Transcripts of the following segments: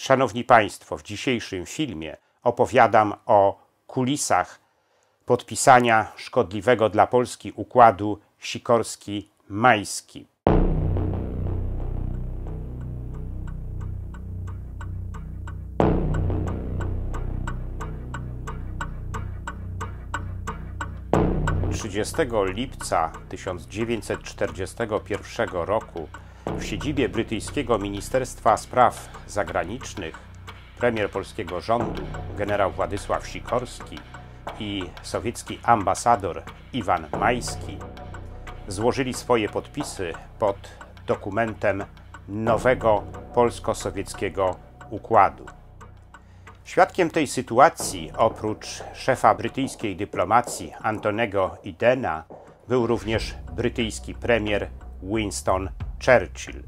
Szanowni Państwo, w dzisiejszym filmie opowiadam o kulisach podpisania szkodliwego dla Polski układu Sikorski-Majski. Trzydziestego lipca 1941 roku w siedzibie brytyjskiego Ministerstwa Spraw Zagranicznych premier polskiego rządu generał Władysław Sikorski i sowiecki ambasador Iwan Majski złożyli swoje podpisy pod dokumentem nowego polsko-sowieckiego układu. Świadkiem tej sytuacji, oprócz szefa brytyjskiej dyplomacji Antonego Idena, był również brytyjski premier Winston Churchill.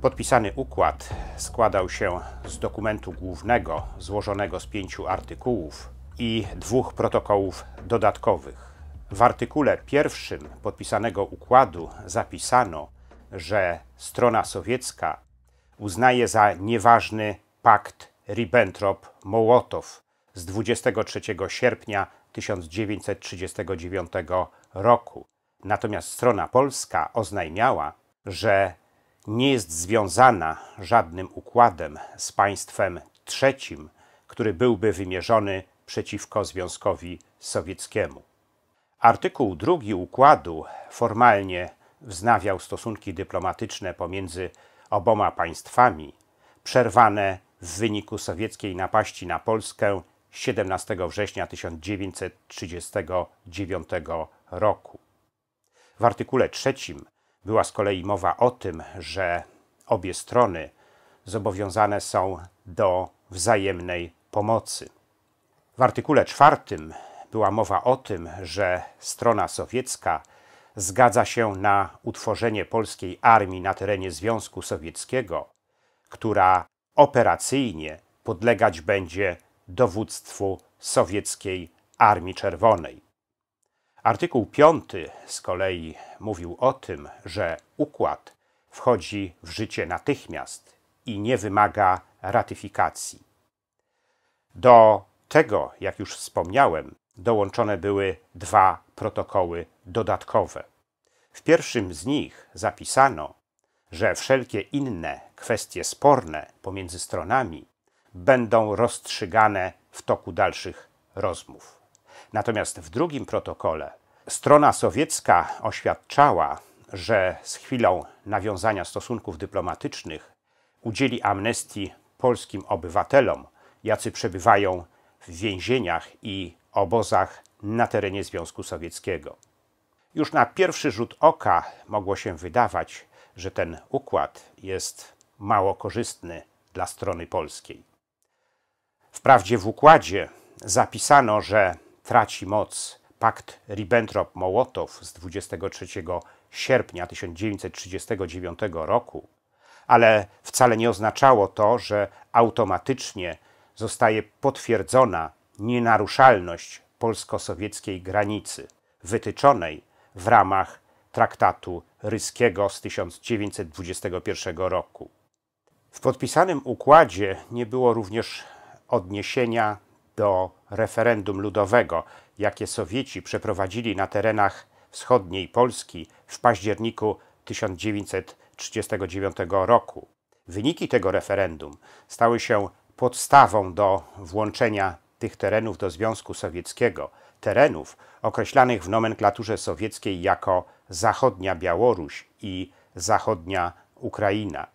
Podpisany układ składał się z dokumentu głównego złożonego z pięciu artykułów i dwóch protokołów dodatkowych. W artykule pierwszym podpisanego układu zapisano, że strona sowiecka uznaje za nieważny pakt Ribbentrop-Mołotow z 23 sierpnia 1939 roku. Natomiast strona polska oznajmiała, że nie jest związana żadnym układem z państwem trzecim, który byłby wymierzony przeciwko Związkowi Sowieckiemu. Artykuł drugi układu formalnie wznawiał stosunki dyplomatyczne pomiędzy oboma państwami, przerwane w wyniku sowieckiej napaści na Polskę 17 września 1939 roku. W artykule trzecim była z kolei mowa o tym, że obie strony zobowiązane są do wzajemnej pomocy. W artykule czwartym była mowa o tym, że strona sowiecka zgadza się na utworzenie polskiej armii na terenie Związku Sowieckiego, która operacyjnie podlegać będzie dowództwu sowieckiej Armii Czerwonej. Artykuł 5 z kolei mówił o tym, że układ wchodzi w życie natychmiast i nie wymaga ratyfikacji. Do tego, jak już wspomniałem, dołączone były dwa protokoły dodatkowe. W pierwszym z nich zapisano, że wszelkie inne kwestie sporne pomiędzy stronami będą rozstrzygane w toku dalszych rozmów. Natomiast w drugim protokole strona sowiecka oświadczała, że z chwilą nawiązania stosunków dyplomatycznych udzieli amnestii polskim obywatelom, jacy przebywają w więzieniach i obozach na terenie Związku Sowieckiego. Już na pierwszy rzut oka mogło się wydawać, że ten układ jest mało korzystny dla strony polskiej. Wprawdzie w układzie zapisano, że traci moc pakt Ribbentrop-Mołotow z 23 sierpnia 1939 roku, ale wcale nie oznaczało to, że automatycznie zostaje potwierdzona nienaruszalność polsko-sowieckiej granicy wytyczonej w ramach traktatu ryskiego z 1921 roku. W podpisanym układzie nie było również odniesienia do referendum ludowego, jakie Sowieci przeprowadzili na terenach wschodniej Polski w październiku 1939 roku. Wyniki tego referendum stały się podstawą do włączenia tych terenów do Związku Sowieckiego, terenów określanych w nomenklaturze sowieckiej jako zachodnia Białoruś i zachodnia Ukraina.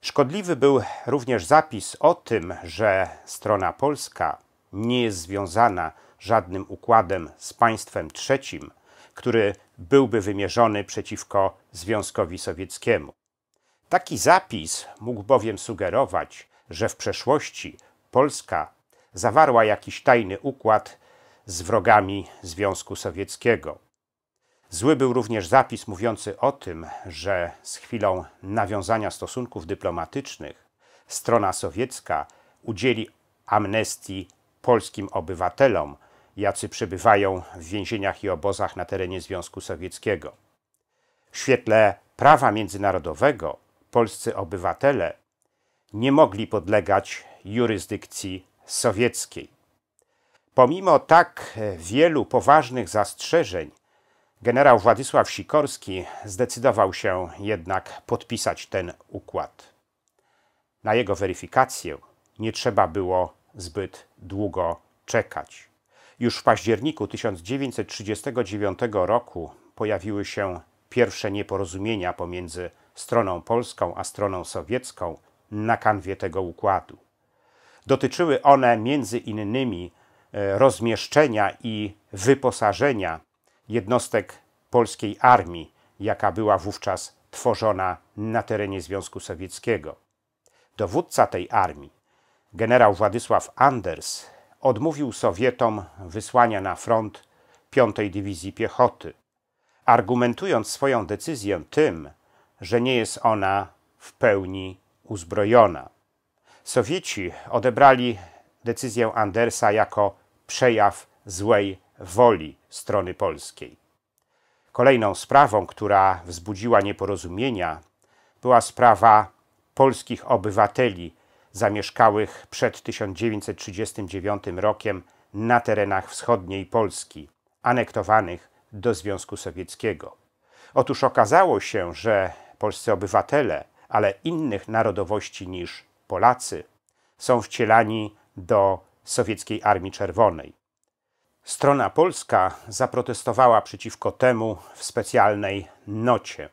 Szkodliwy był również zapis o tym, że strona polska nie jest związana żadnym układem z państwem trzecim, który byłby wymierzony przeciwko Związkowi Sowieckiemu. Taki zapis mógł bowiem sugerować, że w przeszłości Polska zawarła jakiś tajny układ z wrogami Związku Sowieckiego. Zły był również zapis mówiący o tym, że z chwilą nawiązania stosunków dyplomatycznych strona sowiecka udzieli amnestii polskim obywatelom, jacy przebywają w więzieniach i obozach na terenie Związku Sowieckiego. W świetle prawa międzynarodowego polscy obywatele nie mogli podlegać jurysdykcji sowieckiej. Pomimo tak wielu poważnych zastrzeżeń, generał Władysław Sikorski zdecydował się jednak podpisać ten układ. Na jego weryfikację nie trzeba było zbyt długo czekać. Już w październiku 1939 roku pojawiły się pierwsze nieporozumienia pomiędzy stroną polską a stroną sowiecką na kanwie tego układu. Dotyczyły one między innymi e, rozmieszczenia i wyposażenia jednostek polskiej armii, jaka była wówczas tworzona na terenie Związku Sowieckiego. Dowódca tej armii, Generał Władysław Anders odmówił Sowietom wysłania na front 5 Dywizji Piechoty, argumentując swoją decyzję tym, że nie jest ona w pełni uzbrojona. Sowieci odebrali decyzję Andersa jako przejaw złej woli strony polskiej. Kolejną sprawą, która wzbudziła nieporozumienia, była sprawa polskich obywateli zamieszkałych przed 1939 rokiem na terenach wschodniej Polski, anektowanych do Związku Sowieckiego. Otóż okazało się, że polscy obywatele, ale innych narodowości niż Polacy, są wcielani do sowieckiej Armii Czerwonej. Strona polska zaprotestowała przeciwko temu w specjalnej nocie,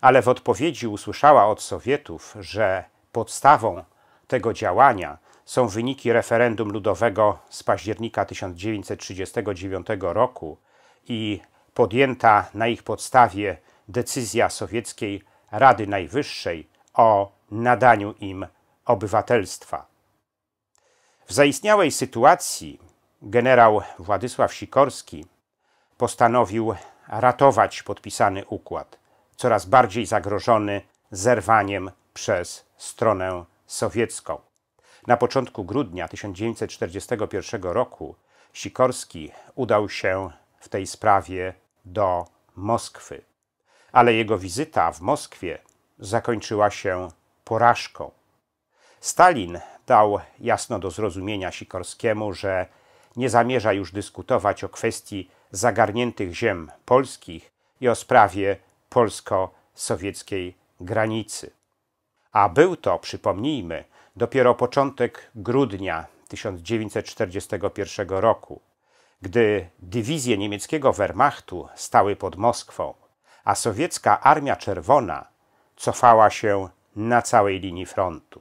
ale w odpowiedzi usłyszała od Sowietów, że podstawą tego działania są wyniki referendum ludowego z października 1939 roku i podjęta na ich podstawie decyzja sowieckiej Rady Najwyższej o nadaniu im obywatelstwa. W zaistniałej sytuacji generał Władysław Sikorski postanowił ratować podpisany układ, coraz bardziej zagrożony zerwaniem przez stronę sowiecką. Na początku grudnia 1941 roku Sikorski udał się w tej sprawie do Moskwy, ale jego wizyta w Moskwie zakończyła się porażką. Stalin dał jasno do zrozumienia Sikorskiemu, że nie zamierza już dyskutować o kwestii zagarniętych ziem polskich i o sprawie polsko-sowieckiej granicy a był to, przypomnijmy, dopiero początek grudnia 1941 roku, gdy dywizje niemieckiego Wehrmachtu stały pod Moskwą, a sowiecka Armia Czerwona cofała się na całej linii frontu.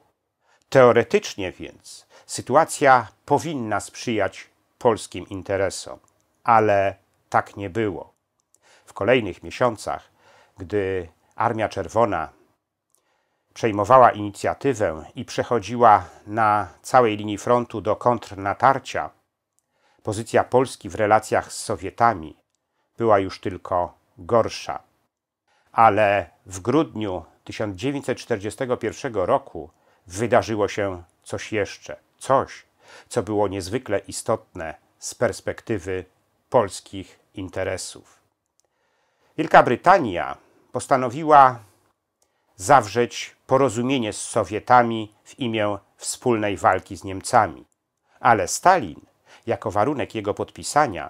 Teoretycznie więc sytuacja powinna sprzyjać polskim interesom, ale tak nie było. W kolejnych miesiącach, gdy Armia Czerwona przejmowała inicjatywę i przechodziła na całej linii frontu do kontrnatarcia, pozycja Polski w relacjach z Sowietami była już tylko gorsza. Ale w grudniu 1941 roku wydarzyło się coś jeszcze, coś, co było niezwykle istotne z perspektywy polskich interesów. Wielka Brytania postanowiła zawrzeć porozumienie z Sowietami w imię wspólnej walki z Niemcami. Ale Stalin, jako warunek jego podpisania,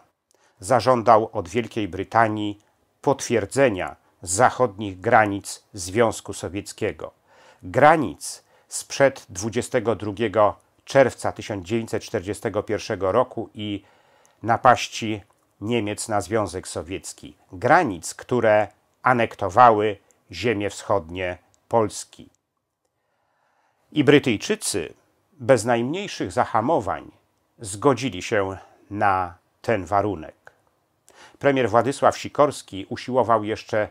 zażądał od Wielkiej Brytanii potwierdzenia zachodnich granic Związku Sowieckiego. Granic sprzed 22 czerwca 1941 roku i napaści Niemiec na Związek Sowiecki. Granic, które anektowały ziemie wschodnie Polski. I Brytyjczycy bez najmniejszych zahamowań zgodzili się na ten warunek. Premier Władysław Sikorski usiłował jeszcze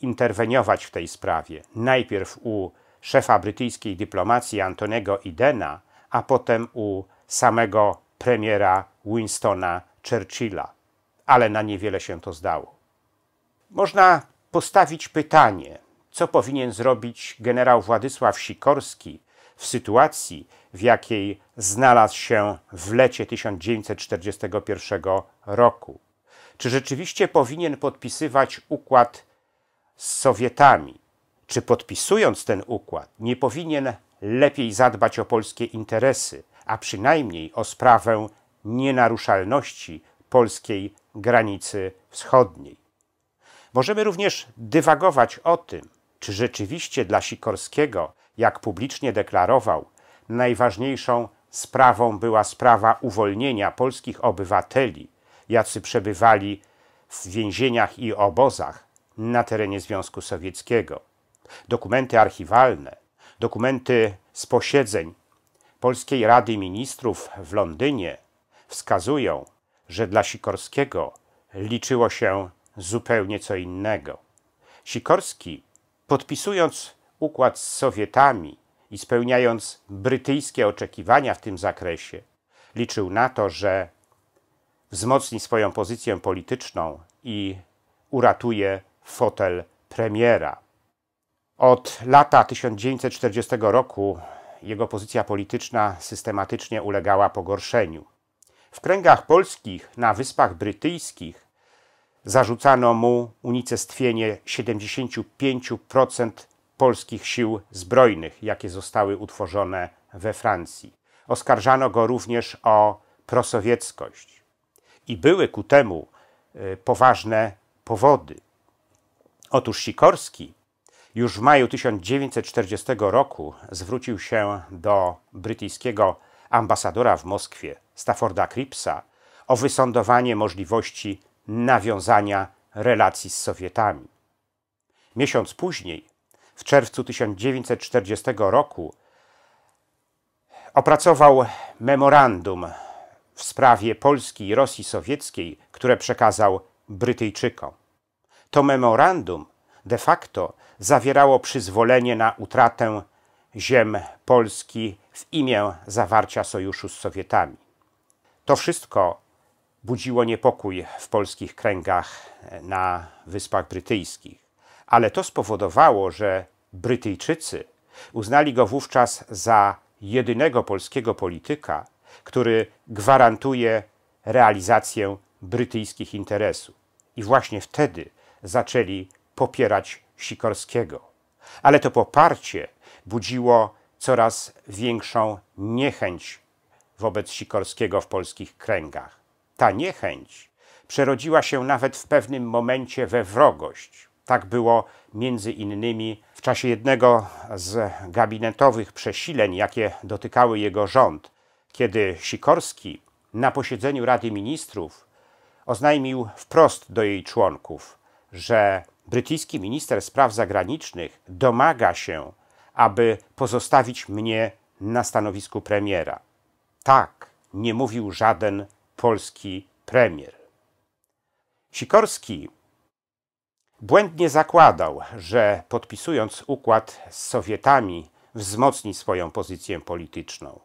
interweniować w tej sprawie. Najpierw u szefa brytyjskiej dyplomacji Antonego Idena, a potem u samego premiera Winstona Churchilla. Ale na niewiele się to zdało. Można postawić pytanie, co powinien zrobić generał Władysław Sikorski w sytuacji, w jakiej znalazł się w lecie 1941 roku. Czy rzeczywiście powinien podpisywać układ z Sowietami? Czy podpisując ten układ, nie powinien lepiej zadbać o polskie interesy, a przynajmniej o sprawę nienaruszalności polskiej granicy wschodniej? Możemy również dywagować o tym, czy rzeczywiście dla Sikorskiego, jak publicznie deklarował, najważniejszą sprawą była sprawa uwolnienia polskich obywateli, jacy przebywali w więzieniach i obozach na terenie Związku Sowieckiego. Dokumenty archiwalne, dokumenty z posiedzeń Polskiej Rady Ministrów w Londynie wskazują, że dla Sikorskiego liczyło się zupełnie co innego. Sikorski, podpisując układ z Sowietami i spełniając brytyjskie oczekiwania w tym zakresie, liczył na to, że wzmocni swoją pozycję polityczną i uratuje fotel premiera. Od lata 1940 roku jego pozycja polityczna systematycznie ulegała pogorszeniu. W kręgach polskich na Wyspach Brytyjskich Zarzucano mu unicestwienie 75% polskich sił zbrojnych, jakie zostały utworzone we Francji. Oskarżano go również o prosowieckość. I były ku temu e, poważne powody. Otóż Sikorski już w maju 1940 roku zwrócił się do brytyjskiego ambasadora w Moskwie, Stafforda Cripsa, o wysądowanie możliwości nawiązania relacji z Sowietami. Miesiąc później, w czerwcu 1940 roku, opracował memorandum w sprawie Polski i Rosji Sowieckiej, które przekazał Brytyjczykom. To memorandum de facto zawierało przyzwolenie na utratę ziem Polski w imię zawarcia sojuszu z Sowietami. To wszystko budziło niepokój w polskich kręgach na Wyspach Brytyjskich. Ale to spowodowało, że Brytyjczycy uznali go wówczas za jedynego polskiego polityka, który gwarantuje realizację brytyjskich interesów. I właśnie wtedy zaczęli popierać Sikorskiego. Ale to poparcie budziło coraz większą niechęć wobec Sikorskiego w polskich kręgach. Ta niechęć przerodziła się nawet w pewnym momencie we wrogość. Tak było między innymi w czasie jednego z gabinetowych przesileń, jakie dotykały jego rząd, kiedy Sikorski na posiedzeniu Rady Ministrów oznajmił wprost do jej członków, że brytyjski minister spraw zagranicznych domaga się, aby pozostawić mnie na stanowisku premiera. Tak nie mówił żaden polski premier. Sikorski błędnie zakładał, że podpisując układ z Sowietami wzmocni swoją pozycję polityczną.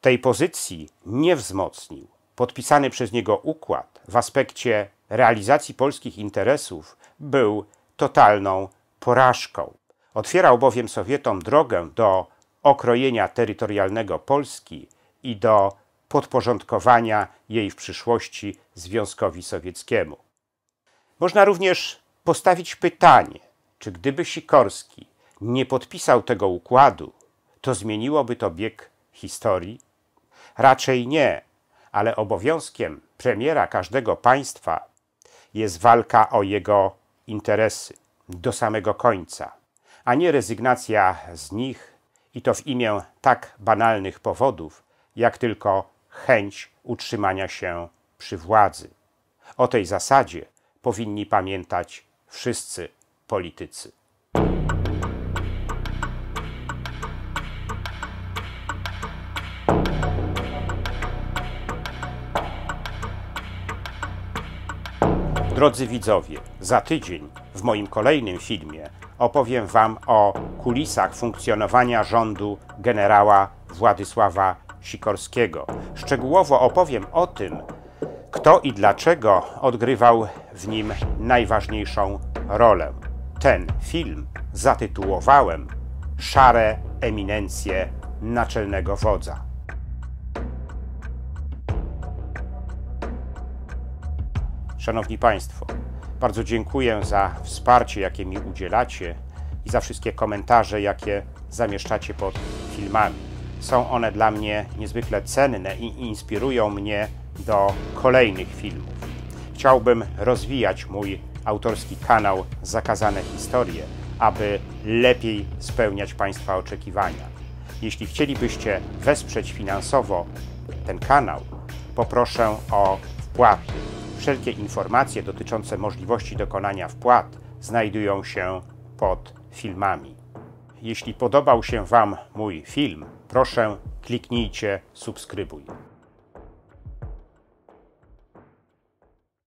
Tej pozycji nie wzmocnił. Podpisany przez niego układ w aspekcie realizacji polskich interesów był totalną porażką. Otwierał bowiem Sowietom drogę do okrojenia terytorialnego Polski i do podporządkowania jej w przyszłości Związkowi Sowieckiemu. Można również postawić pytanie, czy gdyby Sikorski nie podpisał tego układu, to zmieniłoby to bieg historii? Raczej nie, ale obowiązkiem premiera każdego państwa jest walka o jego interesy do samego końca, a nie rezygnacja z nich i to w imię tak banalnych powodów, jak tylko chęć utrzymania się przy władzy. O tej zasadzie powinni pamiętać wszyscy politycy. Drodzy widzowie, za tydzień w moim kolejnym filmie opowiem Wam o kulisach funkcjonowania rządu generała Władysława Sikorskiego. Szczegółowo opowiem o tym, kto i dlaczego odgrywał w nim najważniejszą rolę. Ten film zatytułowałem Szare eminencje naczelnego wodza. Szanowni Państwo, bardzo dziękuję za wsparcie, jakie mi udzielacie i za wszystkie komentarze, jakie zamieszczacie pod filmami. Są one dla mnie niezwykle cenne i inspirują mnie do kolejnych filmów. Chciałbym rozwijać mój autorski kanał Zakazane Historie, aby lepiej spełniać Państwa oczekiwania. Jeśli chcielibyście wesprzeć finansowo ten kanał, poproszę o wpłaty. Wszelkie informacje dotyczące możliwości dokonania wpłat znajdują się pod filmami. Jeśli podobał się Wam mój film, proszę kliknijcie subskrybuj.